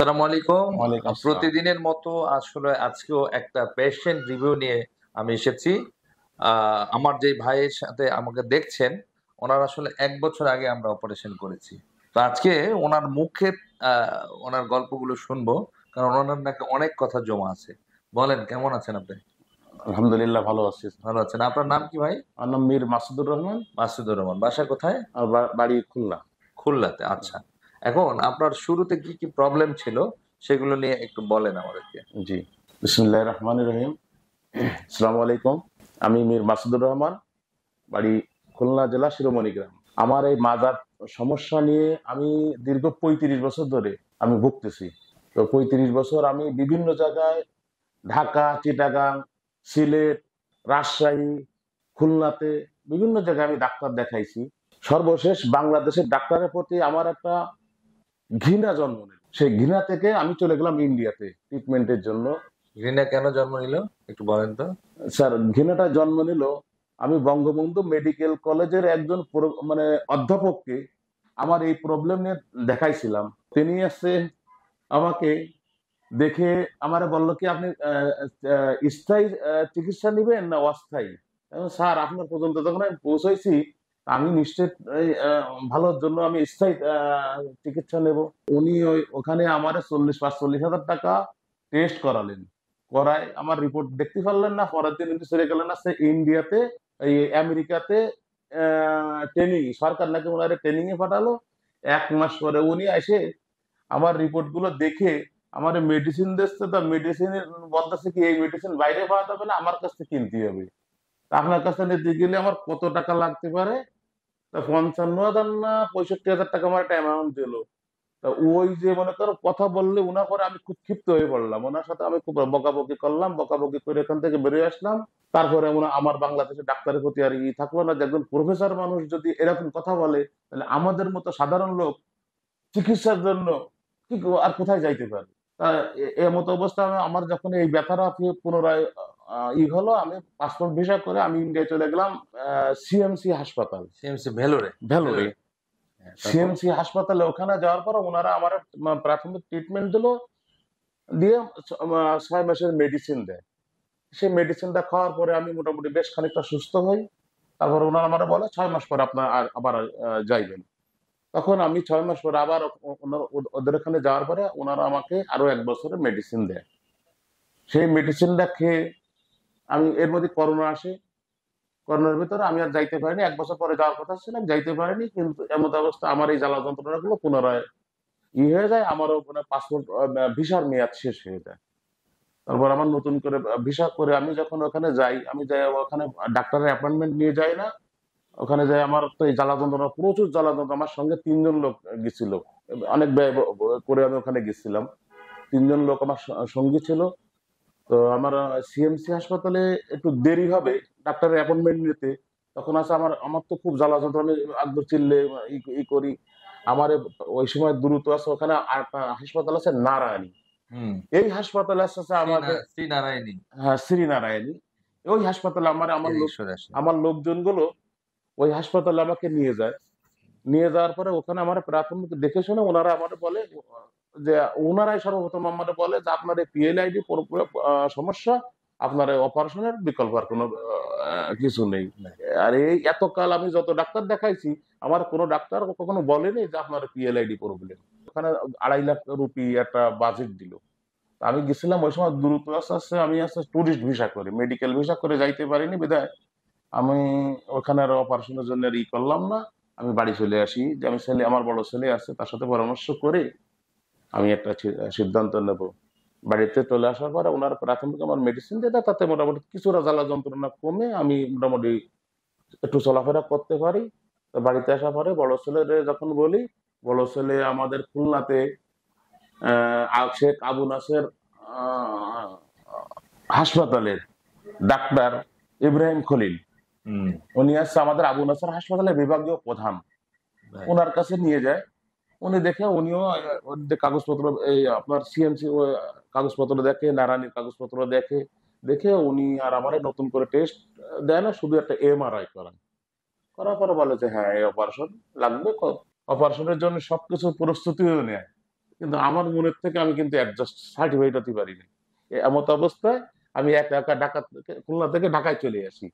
সালাম আলাইকুম প্রতিদিনের মতো আসলে আজকেও একটা পেশেন্ট রিভিউ নিয়ে আমি এসেছি আমার যে ভাইয়ের সাথে আমাকে দেখছেন ওনার আসলে এক বছর আগে আমরা অপারেশন করেছি তো আজকে ওনার মুখে ওনার গল্পগুলো শুনবো কারণ ওনার নাকি অনেক কথা জমা আছে বলেন কেমন আছেন আপনি আলহামদুলিল্লাহ ভালো আছি ভালো আছেন আপনার নাম কি ভাই আমার নাম মীর মাসুদুর রহমান মাসুদুর রহমান বাসা কোথায় বাড়ি খুলনা খুলনাতে আচ্ছা এখন আপনার শুরুতে কি কি প্রবলেম ছিল সেগুলো নিয়ে একটু বলেন আমাদেরকে জি বিসমুল্লাহ রহমান রহিম সালাম আলাইকুম আমি মীর মাসুদুর রহমান বাড়ি খুলনা জেলা শিরোমণি গ্রাম আমার এই মাদার সমস্যা নিয়ে আমি দীর্ঘ পঁয়ত্রিশ বছর ধরে আমি ভুগতেছি তো পঁয়ত্রিশ বছর আমি বিভিন্ন জায়গায় ঢাকা চিটাগাং সিলেট রাজশাহী খুলনাতে বিভিন্ন জায়গায় আমি ডাক্তার দেখাইছি সর্বশেষ বাংলাদেশের ডাক্তারের প্রতি আমার একটা ঘৃণা জন্ম নিল সেই ঘৃণা থেকে আমি চলে গেলাম ইন্ডিয়াতে ট্রিটমেন্টের জন্য ঘৃণা কেন জন্ম নিল একটু বলেন তো স্যার ঘৃণাটা জন্ম নিল আমি বঙ্গবন্ধু মেডিকেল কলেজের একজন মানে অধ্যাপককে আমার এই প্রবলেম নিয়ে দেখাইছিলাম তিনি আসছে আমাকে দেখে আমার বলল কি আপনি স্থায়ী চিকিৎসা নিবেন না অস্থায়ী স্যার আপনার পর্যন্ত যখন আমি পৌঁছাইছি আমি নিশ্চিত ভালোর জন্য আমি স্থায়ী চিকিৎসা নেব উনি ওই ওখানে আমার চল্লিশ পাঁচচল্লিশ হাজার টাকা টেস্ট করালেন করায় আমার রিপোর্ট দেখতে পারলেন না পরের দিন কিন্তু গেলেন না সে ইন্ডিয়াতে এই আমেরিকাতে ট্রেনিং সরকার নাকি ওনারে ট্রেনিং এ পাঠালো এক মাস পরে উনি এসে আমার রিপোর্ট গুলো দেখে আমার মেডিসিন দিচ্ছে তো মেডিসিনের বলতেছে কি এই মেডিসিন বাইরে পাওয়া যাবে না আমার কাছ থেকে কিনতে হবে আপনার কাছে নিতে গেলে আমার কত টাকা লাগতে পারে তা পঞ্চান্ন হাজার না পঁয়ষট্টি হাজার টাকা আমার একটা অ্যামাউন্ট দিল তা ওই যে মনে করো কথা বললে উনার পরে আমি খুব ক্ষিপ্ত হয়ে পড়লাম ওনার সাথে আমি খুব বকাবকি করলাম বকাবকি করে এখান থেকে বেরিয়ে আসলাম তারপরে মনে আমার বাংলাদেশে ডাক্তারের প্রতি আর ই থাকলো না যে একজন প্রফেসর মানুষ যদি এরকম কথা বলে তাহলে আমাদের মতো সাধারণ লোক চিকিৎসার জন্য কি আর কোথায় যাইতে পারে তা মতো অবস্থা আমার যখন এই ব্যথাটা পুনরায় ই হলো আমি পাসপোর্ট ভিসা করে আমি ইন্ডিয়া চলে গেলাম সিএমসি হাসপাতাল সিএমসি ভেলোরে ভেলোরে সিএমসি হ্যাঁ, হাসপাতালে ওখানে যাওয়ার পর ওনারা আমার প্রাথমিক ট্রিটমেন্ট দিল দিয়ে ছয় মাসের মেডিসিন দেয় সেই মেডিসিনটা খাওয়ার পরে আমি মোটামুটি বেশ খানিকটা সুস্থ হই তারপর ওনারা আমার বলে ছয় মাস পরে আপনার আবার যাইবেন তখন আমি ছয় মাস পরে আবার ওদের ওখানে যাওয়ার পরে ওনারা আমাকে আরো এক বছরের মেডিসিন দেয় সেই মেডিসিনটা খেয়ে আমি এর মধ্যে করোনা আসে করোনার ভিতরে আমি আর যাইতে পারিনি এক বছর পরে যাওয়ার কথা ছিল আমি যাইতে পারিনি কিন্তু এমন অবস্থা আমার এই জ্বালা যন্ত্রণা গুলো পুনরায় ই হয়ে যায় আমারও মানে পাসপোর্ট ভিসার মেয়াদ শেষ হয়ে যায় তারপর আমার নতুন করে ভিসা করে আমি যখন ওখানে যাই আমি যাই ওখানে ডাক্তারের অ্যাপয়েন্টমেন্ট নিয়ে যাই না ওখানে যাই আমার তো এই জ্বালা যন্ত্রণা প্রচুর জ্বালা যন্ত্রণা আমার সঙ্গে তিনজন লোক গেছিল অনেক ব্যয় করে আমি ওখানে গেছিলাম তিনজন লোক আমার সঙ্গী ছিল তো আমার সিএমসি হাসপাতালে একটু দেরি হবে ডাক্তারের অ্যাপয়েন্টমেন্ট নিতে তখন আছে আমার আমার তো খুব জ্বালা যন্ত্রণা আগ্রহ চিল্লে ই করি আমার ওই সময় দ্রুত আছে ওখানে হাসপাতাল আছে নারায়ণী এই হাসপাতাল আছে আমাদের শ্রীনারায়ণী হ্যাঁ শ্রীনারায়ণী ওই হাসপাতালে আমার আমার আমার লোকজন গুলো ওই হাসপাতালে আমাকে নিয়ে যায় নিয়ে যাওয়ার পরে ওখানে আমার প্রাথমিক দেখে শুনে ওনারা আমার বলে যে ওনারাই সর্বপ্রথম আমাদের বলে যে আপনার এই আইডি সমস্যা আপনার অপারেশনের বিকল্প আর কোনো কিছু নেই আর এই এতকাল আমি যত ডাক্তার দেখাইছি আমার কোনো ডাক্তার কখনো বলেনি যে আপনার আইডি প্রবলেম ওখানে আড়াই লাখ রুপি একটা বাজেট দিল আমি গেছিলাম ওই সময় দ্রুত আস্তে আস্তে আমি আস্তে ট্যুরিস্ট ভিসা করে মেডিকেল ভিসা করে যাইতে পারিনি বিধায় আমি ওখানে আর অপারেশনের জন্য ই করলাম না আমি বাড়ি চলে আসি যে আমি ছেলে আমার বড় ছেলে আছে তার সাথে পরামর্শ করে আমি একটা সিদ্ধান্ত নেব বাড়িতে চলে আসার পরে ওনার প্রাথমিক আমার মেডিসিন দিয়ে তাতে মোটামুটি কিছুটা জ্বালা যন্ত্রণা কমে আমি মোটামুটি একটু চলাফেরা করতে পারি তো বাড়িতে আসার পরে বড় ছেলে যখন বলি বড় ছেলে আমাদের খুলনাতে শেখ আবু নাসের হাসপাতালের ডাক্তার ইব্রাহিম খলিল উনি আসছে আমাদের আবু নাসের হাসপাতালের বিভাগীয় প্রধান ওনার কাছে নিয়ে যায় উনি দেখে উনিও কাগজপত্র এই আপনার সিএমসি কাগজপত্র দেখে নারায়ণীর কাগজপত্র দেখে দেখে উনি আর আমার নতুন করে টেস্ট দেয় না শুধু একটা এমআরআই করান করার পরে বলে যে হ্যাঁ এই অপারেশন লাগবে অপারেশনের জন্য সবকিছু প্রস্তুতি নেয় কিন্তু আমার মনের থেকে আমি কিন্তু অ্যাডজাস্ট সার্টিফাইড হতে পারিনি এমত অবস্থায় আমি একা একা ঢাকা খুলনা থেকে ঢাকায় চলে আসি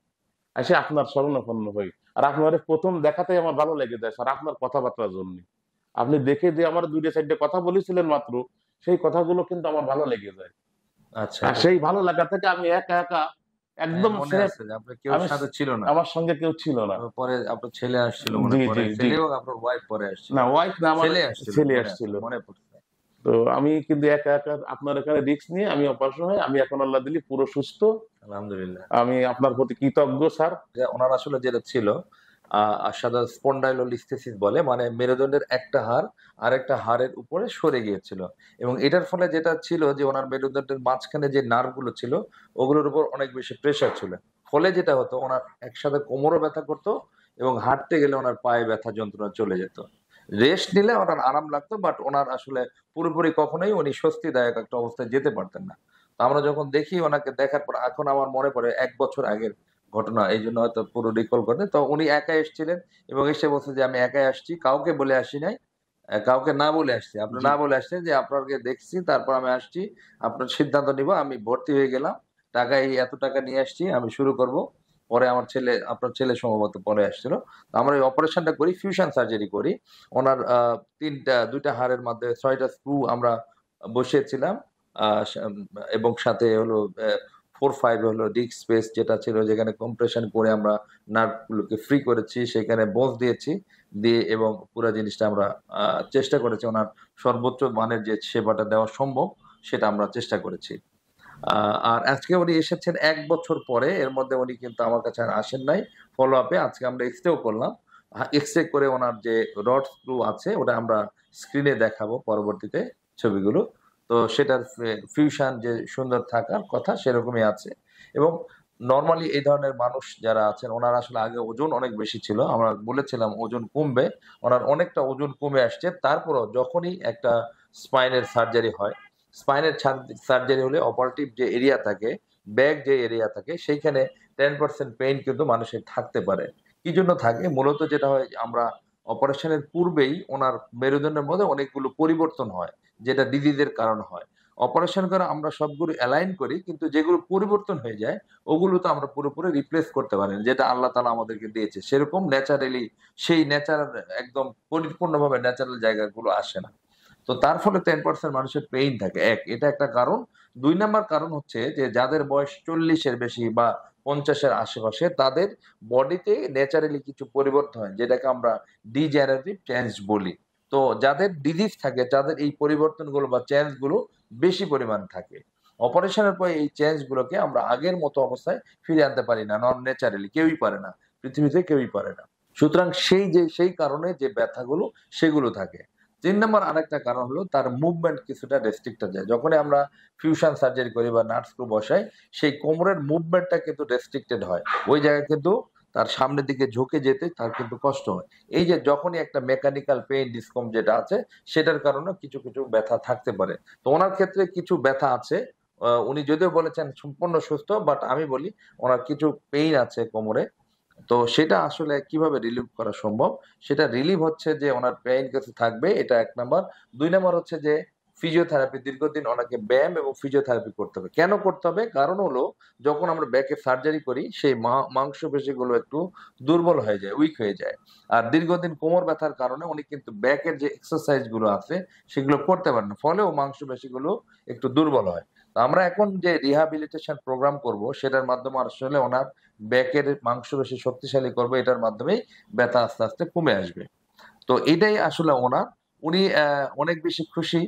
এসে আপনার স্মরণাপন্ন হই আর আপনার প্রথম দেখাতেই আমার ভালো লেগে যায় স্যার আপনার কথাবার্তার জন্য আপনি দেখে যে আমার দুইটা সাইডে কথা বলেছিলেন মাত্র সেই কথাগুলো কিন্তু আমার ভালো লেগে যায় আচ্ছা সেই ভালো লাগা থেকে আমি একা একা হ্যাঁ, একদম ছিল না আমার সঙ্গে কেউ ছিল না পরে আপনার ছেলে আসছিল না ওয়াইফ না আমার ছেলে আসছিল মনে পড়ছে তো আমি কিন্তু একা একা আপনার এখানে রিক্স নিয়ে আমি অপারেশন হয় আমি এখন আল্লাহ দিলি পুরো সুস্থ আলহামদুলিল্লাহ আমি আপনার প্রতি কৃতজ্ঞ স্যার ওনার আসলে যেটা ছিল সাধারণ স্পন্ডাইলোলিস্থেসিস বলে মানে মেরুদণ্ডের একটা হাড় আর একটা হাড়ের উপরে সরে গিয়েছিল এবং এটার ফলে যেটা ছিল যে ওনার মেরুদণ্ডের মাঝখানে যে নার্ভগুলো ছিল ওগুলোর উপর অনেক বেশি প্রেশার ছিল ফলে যেটা হতো ওনার একসাথে কোমরও ব্যথা করতো এবং হাঁটতে গেলে ওনার পায়ে ব্যথা যন্ত্রণা চলে যেত রেস্ট নিলে ওনার আরাম লাগতো বাট ওনার আসলে পুরোপুরি কখনোই উনি স্বস্তিদায়ক একটা অবস্থায় যেতে পারতেন না আমরা যখন দেখি ওনাকে দেখার পর এখন আমার মনে পড়ে এক বছর আগের ঘটনা এই জন্য হয়তো পুরো রিকল করেন তো উনি একাই এসেছিলেন এবং এসে বলছে যে আমি একাই আসছি কাউকে বলে আসি নাই কাউকে না বলে আসছি আপনি না বলে আসছেন যে আপনাকে দেখছি তারপর আমি আসছি আপনার সিদ্ধান্ত নিব আমি ভর্তি হয়ে গেলাম টাকা এই এত টাকা নিয়ে আসছি আমি শুরু করব পরে আমার ছেলে আপনার ছেলে সম্ভবত পরে আসছিল আমরা এই অপারেশনটা করি ফিউশন সার্জারি করি ওনার তিনটা দুইটা হাড়ের মাধ্যমে ছয়টা স্ক্রু আমরা বসিয়েছিলাম এবং সাথে হলো ফোর ফাইভ হলো ডিস্ক স্পেস যেটা ছিল যেখানে কম্প্রেশন করে আমরা নার্ভগুলোকে ফ্রি করেছি সেখানে বোঝ দিয়েছি দিয়ে এবং পুরো জিনিসটা আমরা চেষ্টা করেছি ওনার সর্বোচ্চ মানের যে সেবাটা দেওয়া সম্ভব সেটা আমরা চেষ্টা করেছি আর আজকে উনি এসেছেন এক বছর পরে এর মধ্যে উনি কিন্তু আমার কাছে আর আসেন নাই ফলো আপে আজকে আমরা এক্সরেও করলাম এক্সরে করে ওনার যে রড স্ক্রু আছে ওটা আমরা স্ক্রিনে দেখাবো পরবর্তীতে ছবিগুলো তো সেটার ফিউশন যে সুন্দর থাকার কথা সেরকমই আছে এবং নর্মালি এই ধরনের মানুষ যারা আছেন ওনার আসলে আগে ওজন অনেক বেশি ছিল আমরা বলেছিলাম ওজন কমবে ওনার অনেকটা ওজন কমে আসছে তারপরও যখনই একটা স্পাইনের সার্জারি হয় স্পাইনের সার্জারি হলে অপারেটিভ যে এরিয়া থাকে ব্যাগ যে এরিয়া থাকে সেইখানে টেন পার্সেন্ট পেইন কিন্তু মানুষের থাকতে পারে কি জন্য থাকে মূলত যেটা হয় আমরা অপারেশনের পূর্বেই ওনার মেরুদণ্ডের মধ্যে অনেকগুলো পরিবর্তন হয় যেটা ডিজিজের কারণ হয় অপারেশন করে আমরা সবগুলো অ্যালাইন করি কিন্তু যেগুলো পরিবর্তন হয়ে যায় ওগুলো তো আমরা পুরোপুরি রিপ্লেস করতে পারি যেটা আল্লাহ তালা আমাদেরকে দিয়েছে সেরকম ন্যাচারালি সেই ন্যাচারাল একদম পরিপূর্ণভাবে ন্যাচারাল জায়গাগুলো আসে না তো তার ফলে টেন পার্সেন্ট মানুষের পেইন থাকে এক এটা একটা কারণ দুই নাম্বার কারণ হচ্ছে যে যাদের বয়স চল্লিশের বেশি বা পঞ্চাশের আশেপাশে তাদের বডিতে ন্যাচারালি কিছু পরিবর্তন হয় যেটাকে আমরা ডিজেনারেটিভ চেঞ্জ বলি তো যাদের ডিজিজ থাকে তাদের এই পরিবর্তনগুলো বা চেঞ্জগুলো বেশি পরিমাণ থাকে অপারেশনের পর এই চেঞ্জগুলোকে আমরা আগের মতো অবস্থায় ফিরে আনতে পারি না নন ন্যাচারালি কেউই পারে না পৃথিবীতে কেউই পারে না সুতরাং সেই যে সেই কারণে যে ব্যথাগুলো সেগুলো থাকে তিন নম্বর আরেকটা কারণ হলো তার মুভমেন্ট কিছুটা রেস্ট্রিক্টেড যায় যখনই আমরা ফিউশন সার্জারি করি বা নার্সকু বসাই সেই কোমরের মুভমেন্টটা কিন্তু রেস্ট্রিক্টেড হয় ওই জায়গায় কিন্তু তার সামনের দিকে ঝুঁকে যেতে তার কিন্তু কষ্ট হয় এই যে যখনই একটা মেকানিক্যাল পেইন ডিসকম যেটা আছে সেটার কারণে কিছু কিছু ব্যথা থাকতে পারে তো ওনার ক্ষেত্রে কিছু ব্যথা আছে উনি যদিও বলেছেন সম্পূর্ণ সুস্থ বাট আমি বলি ওনার কিছু পেইন আছে কোমরে তো সেটা আসলে কিভাবে রিলিভ করা সম্ভব সেটা রিলিভ হচ্ছে যে ওনার পেইন কাছে থাকবে এটা এক নম্বর দুই নাম্বার হচ্ছে যে ফিজিওথেরাপি দীর্ঘদিন ওনাকে ব্যায়াম এবং ফিজিওথেরাপি করতে হবে কেন করতে হবে কারণ হলো যখন আমরা ব্যাকে সার্জারি করি সেই মাংসপেশিগুলো একটু দুর্বল হয়ে যায় উইক হয়ে যায় আর দীর্ঘদিন কোমর ব্যথার কারণে উনি কিন্তু ব্যাকের যে এক্সারসাইজগুলো আছে সেগুলো করতে পারেন না ফলেও মাংসপেশিগুলো একটু দুর্বল হয় আমরা এখন যে রিহাবিলিটেশন প্রোগ্রাম করব সেটার মাধ্যমে আসলে ওনার ব্যাকের বেশি শক্তিশালী করবো এটার মাধ্যমেই ব্যথা আস্তে আস্তে কমে আসবে তো এটাই আসলে ওনার উনি অনেক বেশি খুশি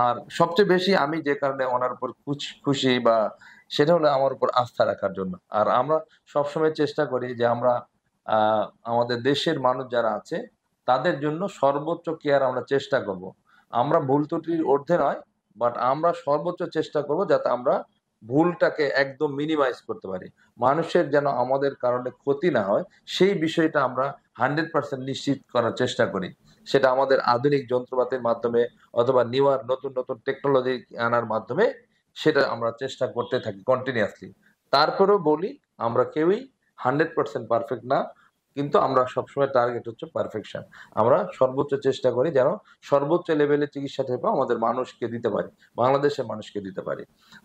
আর সবচেয়ে বেশি আমি যে কারণে ওনার উপর খুশি বা সেটা হলো আমার উপর আস্থা রাখার জন্য আর আমরা সবসময় চেষ্টা করি যে আমরা আমাদের দেশের মানুষ যারা আছে তাদের জন্য সর্বোচ্চ কেয়ার আমরা চেষ্টা করব আমরা ভুল ত্রুটির অর্ধে নয় বাট আমরা সর্বোচ্চ চেষ্টা করব যাতে আমরা ভুলটাকে একদম মিনিমাইজ করতে পারি মানুষের যেন আমাদের কারণে ক্ষতি না হয় সেই বিষয়টা আমরা হান্ড্রেড পার্সেন্ট নিশ্চিত করার চেষ্টা করি সেটা আমাদের আধুনিক যন্ত্রপাতির মাধ্যমে অথবা নিউয়ার নতুন নতুন টেকনোলজি আনার মাধ্যমে সেটা আমরা চেষ্টা করতে থাকি কন্টিনিউয়াসলি তারপরেও বলি আমরা কেউই হান্ড্রেড পার্সেন্ট পারফেক্ট না কিন্তু আমরা সবসময় টার্গেট হচ্ছে পারফেকশন আমরা সর্বোচ্চ চেষ্টা করি যেন সর্বোচ্চ লেভেলের থেকে আমাদের মানুষকে দিতে পারি বাংলাদেশের মানুষকে দিতে পারি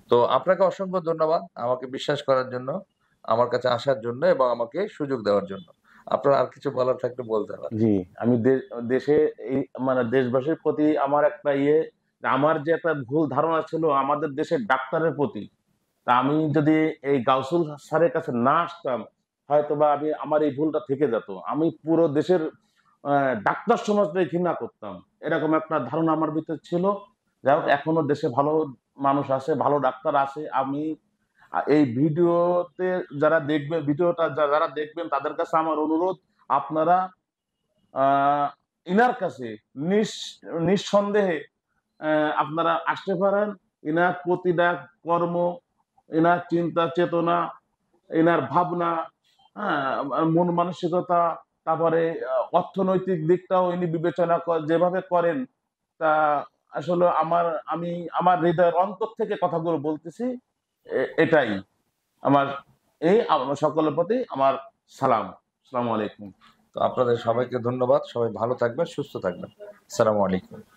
তো আপনাকে অসংখ্য ধন্যবাদ আমাকে বিশ্বাস করার জন্য আমার কাছে আসার জন্য এবং আমাকে সুযোগ দেওয়ার জন্য আপনার আর কিছু বলার থাকলে বলতে পারেন জি আমি দেশে এই মানে দেশবাসীর প্রতি আমার একটা ইয়ে আমার যে একটা ভুল ধারণা ছিল আমাদের দেশের ডাক্তারের প্রতি তা আমি যদি এই গাউসুল স্যারের কাছে না আসতাম হয়তো বা আমি আমার এই ভুলটা থেকে যেত আমি পুরো দেশের ডাক্তার সমাজটাই ঘৃণা করতাম এরকম একটা ধারণা আমার ভিতরে ছিল যাই হোক এখনো দেশে ভালো মানুষ আসে ভালো ডাক্তার আসে আমি এই ভিডিওতে যারা দেখবেন ভিডিওটা যারা দেখবেন তাদের কাছে আমার অনুরোধ আপনারা ইনার কাছে নিঃসন্দেহে আপনারা আসতে পারেন ইনার প্রতিটা কর্ম ইনার চিন্তা চেতনা ইনার ভাবনা হ্যাঁ, মন মানসিকতা তারপরে অর্থনৈতিক দিকটাও ইনি বিবেচনা যেভাবে করেন তা আসলে আমার আমি আমার হৃদয়ের অন্তর থেকে কথাগুলো বলতেছি এটাই আমার এই সকলের প্রতি আমার সালাম সালাম আলাইকুম তো আপনাদের সবাইকে ধন্যবাদ সবাই ভালো থাকবেন সুস্থ থাকবেন সালাম আলাইকুম